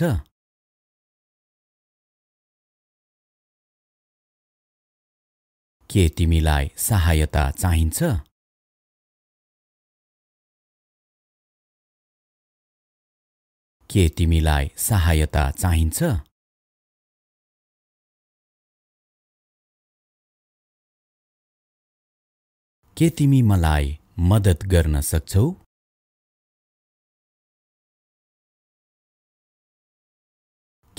के तिमीलाई सहायता चाहिन्छ के तिमीलाई सहायता चाहिन्छ के तिमी मलाई मद्दत गर्न सक्छौ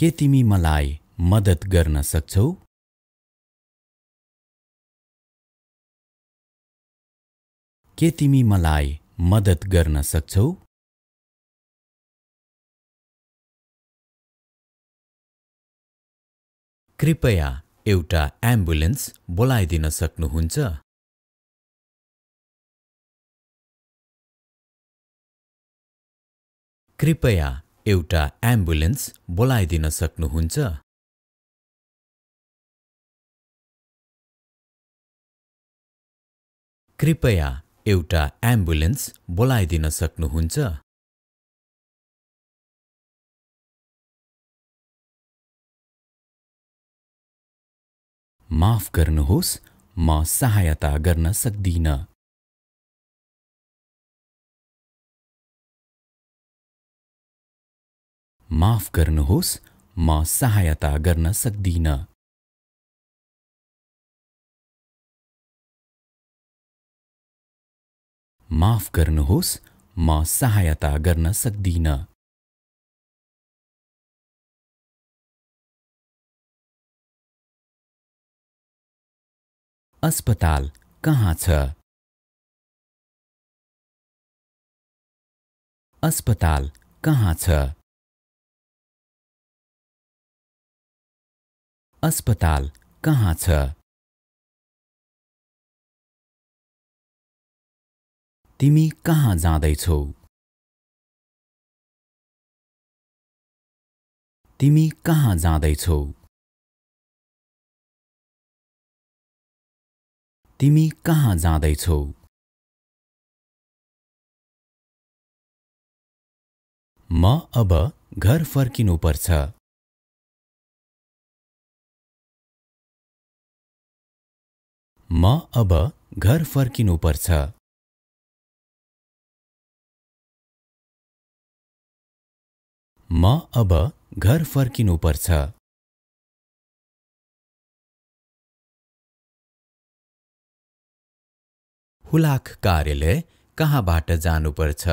के तिमी मलाई मद्दत गर्न सक्छौ के तिमी मलाई मद्दत गर्न सक्छौ कृपया एउटा एम्बुलेन्स बोलाइदिन सक्नुहुन्छ कृपया एउटा एम्बुलेन्स बोलाइदिन सक्नुहुन्छ कृपया एउटा एम्बुलेन्स बोलाइदिन सक्नुहुन्छ माफ गर्नुहोस् म सहायता गर्न सक्दिनँ माफ गर्नुहोस् म सहायता गर्न सक्दिनँ माफ गर्नुहोस् म सहायता गर्न सक्दिनँ अस्पताल कहाँ छ अस्पताल कहाँ छ अस्पताल कहाँ छ तिमी कहाँ जाँदैछौ तिमी कहाँ जाँदैछौ तिमी कहाँ जाँदैछौ म अब घर फर्किनुपर्छ म अब घर फर्किनु पर्छ म अब घर फर्किनु पर्छ हुलाक कार्यालय कहाँबाट जानुपर्छ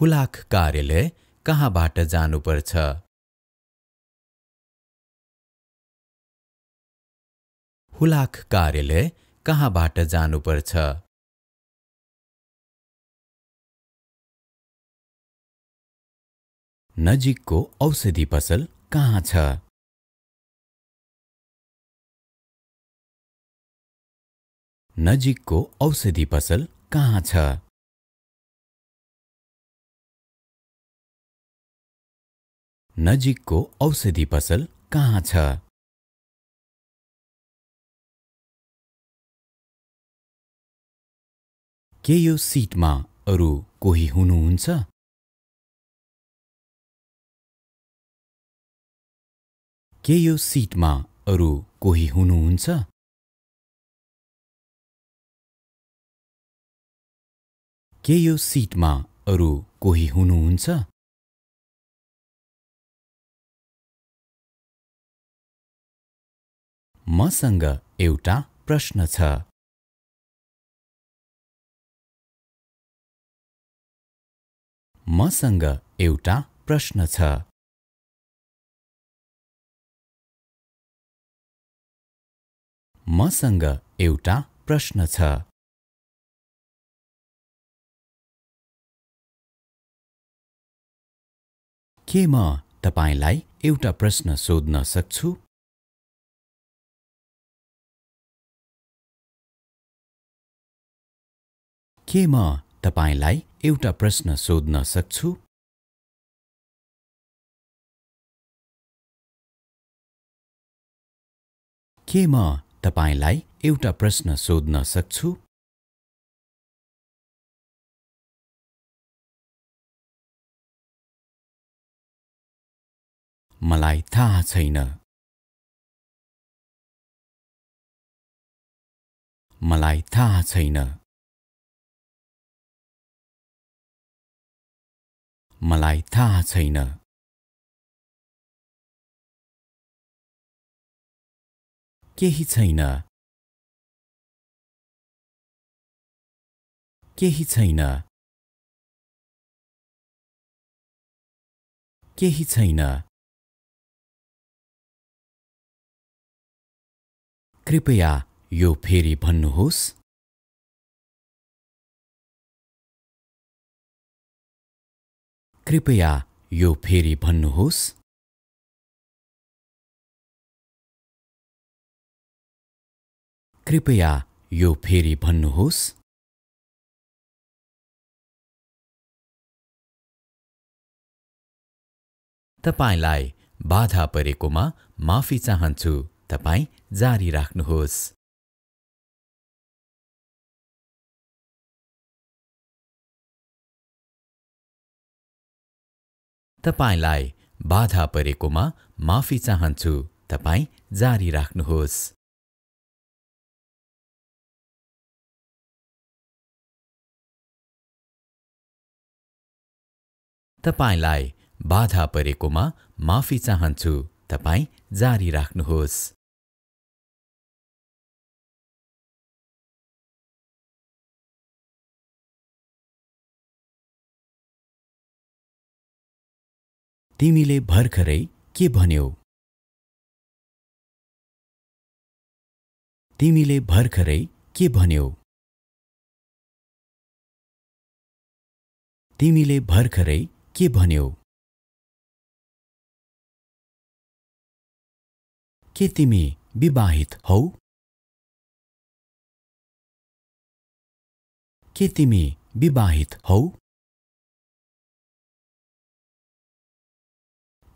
हुलाक कार्यालय कहाँबाट जानुपर्छ हुलाक कार्यालय कहाँबाट जानुपर्छ नजिकको औषधि पसल कहाँ छ नजिकको औषधि पसल कहाँ छ नजिकको औषधि पसल कहाँ छ के यो सिटमा अरू कोही हुनुहुन्छ के यो सिटमा अरू कोही हुनुहुन्छ के यो सिटमा अरू कोही हुनुहुन्छ मसँग एउटा प्रश्न छ मसँग एउटा प्रश्न छ मसँग एउटा प्रश्न छ के म तपाईँलाई एउटा प्रश्न सोध्न सक्छु के म तपाईँलाई एउटा प्रश्न सोध्न सक्छु के म तपाईँलाई एउटा प्रश्न सोध्न सक्छु मलाई थाहा छैन मलाई थाहा छैन मलाई थाहा छैन केही छैन केही छैन केही छैन कृपया यो फेरि भन्नुहोस् कृपया यो फेरि भन्नुहोस् कृपया यो फेरि भन्नुहोस् तपाईँलाई बाधा परेकोमा माफी चाहन्छु तपाईँ जारी राख्नुहोस् तपाईँलाई बाधा परेकोमा माफी चाहन्छु तपाईँ जारी राख्नुहोस् तपाईँलाई बाधा परेकोमा माफी चाहन्छु तपाईँ जारी राख्नुहोस् तिमीले भर्खरै के भन्यौ तिमीले भर्खरै के भन्यौ तिमीले भर्खरै के भन्यौ के तिमी विवाहित हौ के तिमी विवाहित हौ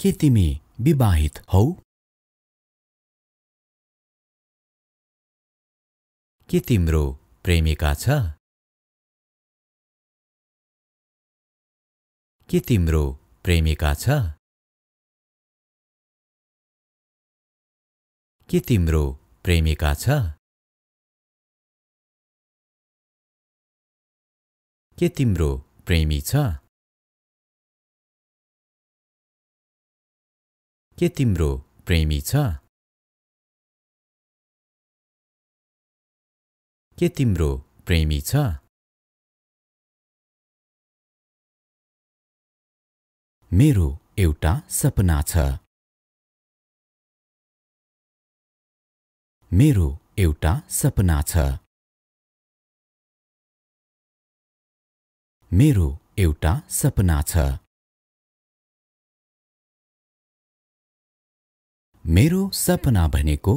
के तिमी विवाहित हौ के तिम्रो प्रेमिका छ के तिम्रो प्रेमिका छ के तिम्रो प्रेमिका छ के तिम्रो प्रेमी छ के तिम्रो प्रेमी छ के तिम्रो प्रेमी छ मेरो एउटा सपना छ मेरो एउटा सपना छ मेरो एउटा सपना छ मेरो सपना भनेको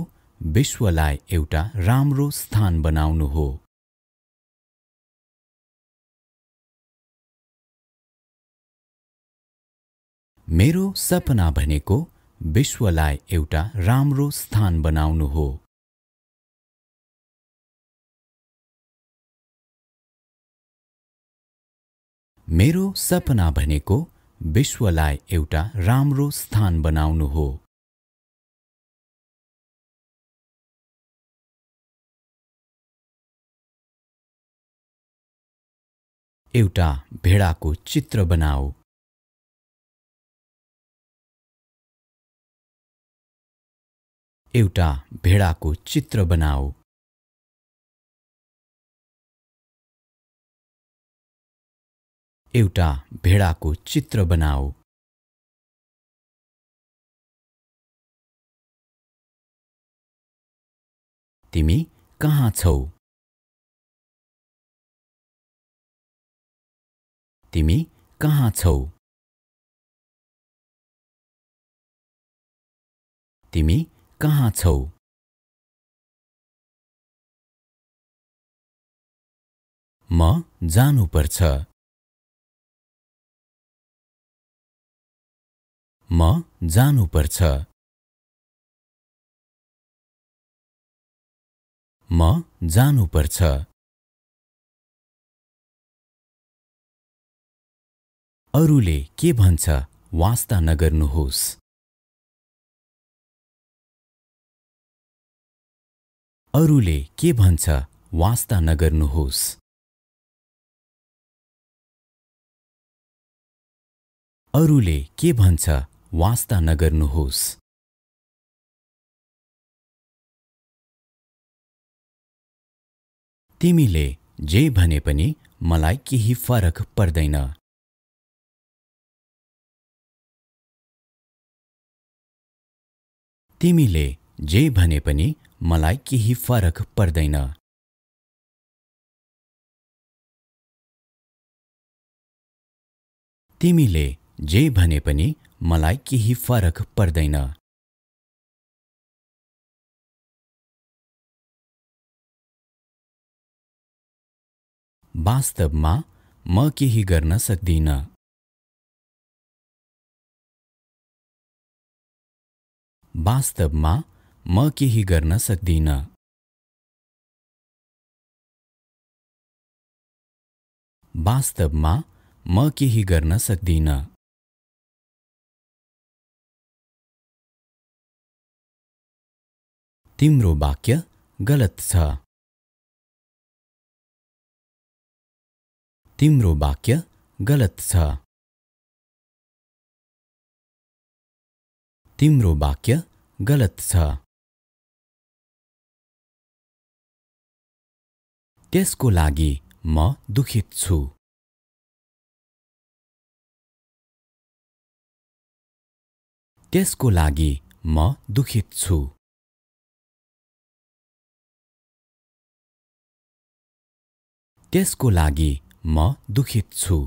विश्वलाई एउटा राम्रो स्थान बनाउनु हो मेरो सपना भनेको विश्वलाई एउटा राम्रो स्थान बनाउनु हो मेरो सपना भनेको विश्वलाई एउटा राम्रो स्थान बनाउनु हो एउटा भेडाको चित्र बनाऊ एउटा भेडाको चित्र बनाऊ एउटा भेडाको चित्र बनाऊ तिमी कहाँ छौ तिमी कहाँ छौ तिमी कहाँ छौ म जानुपर्छ म जानुपर्छ म जानुपर्छ अरूले के भन्छ वास्ता नगर्नुहोस् अरूले के भन्छ वास्ता नगर्नुहोस् अरूले के भन्छ वास्ता नगर्नुहोस् तिमीले जे भने पनि मलाई केही फरक पर्दैन तिमीले जे भने पनि मलाई केही फरक पर्दैन तिमीले जे भने पनि मलाई केही फरक पर्दैन वास्तवमा म केही गर्न सक्दिनँ वास्तवमा म केही गर्न सक्दिनँ वास्तवमा म केही गर्न सक्दिनँ तिम्रो वाक्य गलत छ तिम्रो वाक्य गलत छ तिम्रो वाक्य गलत छ त्यसको लागि म दुखित छु त्यसको लागि म दुखित छु त्यसको लागि म दुखित छु